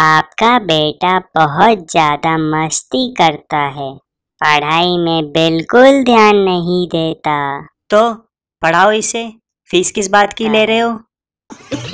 आपका बेटा बहुत ज़्यादा मस्ती करता है पढ़ाई में बिल्कुल ध्यान नहीं देता तो पढ़ाओ इसे फीस किस बात की ले हाँ। रहे हो